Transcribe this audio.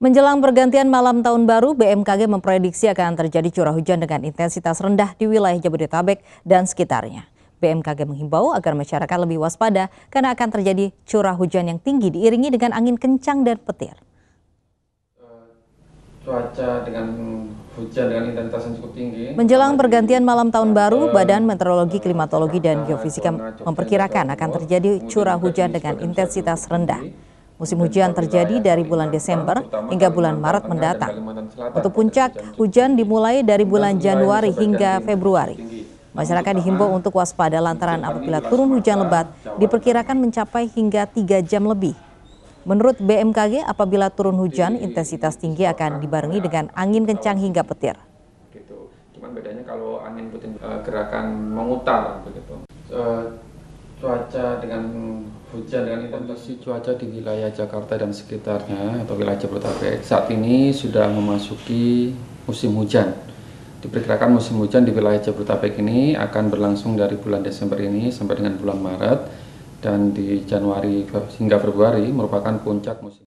Menjelang pergantian malam tahun baru, BMKG memprediksi akan terjadi curah hujan dengan intensitas rendah di wilayah Jabodetabek dan sekitarnya. BMKG menghimbau agar masyarakat lebih waspada karena akan terjadi curah hujan yang tinggi diiringi dengan angin kencang dan petir. Eh, cuaca dengan hujan dengan intensitas yang cukup tinggi. Menjelang pergantian malam tahun eh, baru, eh, Badan Meteorologi, Klimatologi, dan Geofisika memperkirakan akan terjadi curah hujan dengan intensitas rendah. Musim hujan terjadi dari bulan Desember hingga bulan Maret mendatang. Untuk puncak, hujan dimulai dari bulan Januari hingga Februari. Masyarakat dihimbau untuk waspada lantaran apabila turun hujan lebat diperkirakan mencapai hingga 3 jam lebih. Menurut BMKG, apabila turun hujan, intensitas tinggi akan dibarengi dengan angin kencang hingga petir. Gitu. Cuman bedanya kalau angin petir eh, gerakan mengutar begitu. Eh, cuaca dengan hujan dengan intensitas cuaca di wilayah Jakarta dan sekitarnya atau wilayah Jabodetabek saat ini sudah memasuki musim hujan. Diperkirakan musim hujan di wilayah Jabodetabek ini akan berlangsung dari bulan Desember ini sampai dengan bulan Maret dan di Januari hingga Februari merupakan puncak musim